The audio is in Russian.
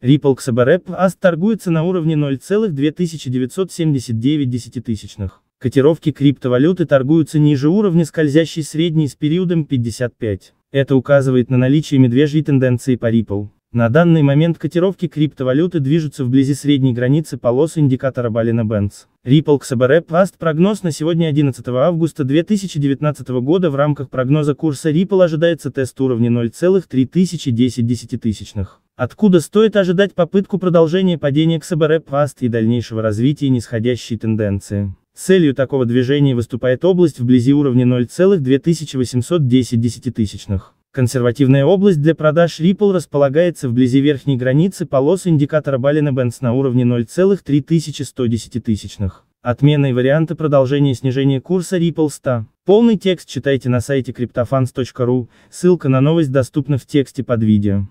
Ripple XBRP AS торгуется на уровне 0,2979 Котировки криптовалюты торгуются ниже уровня скользящей средней с периодом 55. Это указывает на наличие медвежьей тенденции по Ripple. На данный момент котировки криптовалюты движутся вблизи средней границы полос индикатора Балина Бенц. Ripple XBR Past прогноз на сегодня 11 августа 2019 года в рамках прогноза курса Ripple ожидается тест уровня 0,3010 Откуда стоит ожидать попытку продолжения падения КСБР Паст и дальнейшего развития нисходящей тенденции? Целью такого движения выступает область вблизи уровня 0,2810 десятитысячных. Консервативная область для продаж Ripple располагается вблизи верхней границы полос индикатора Баллина Бенц на уровне 0,3110. Отмена и варианты продолжения снижения курса Ripple 100. Полный текст читайте на сайте cryptofans.ru, ссылка на новость доступна в тексте под видео.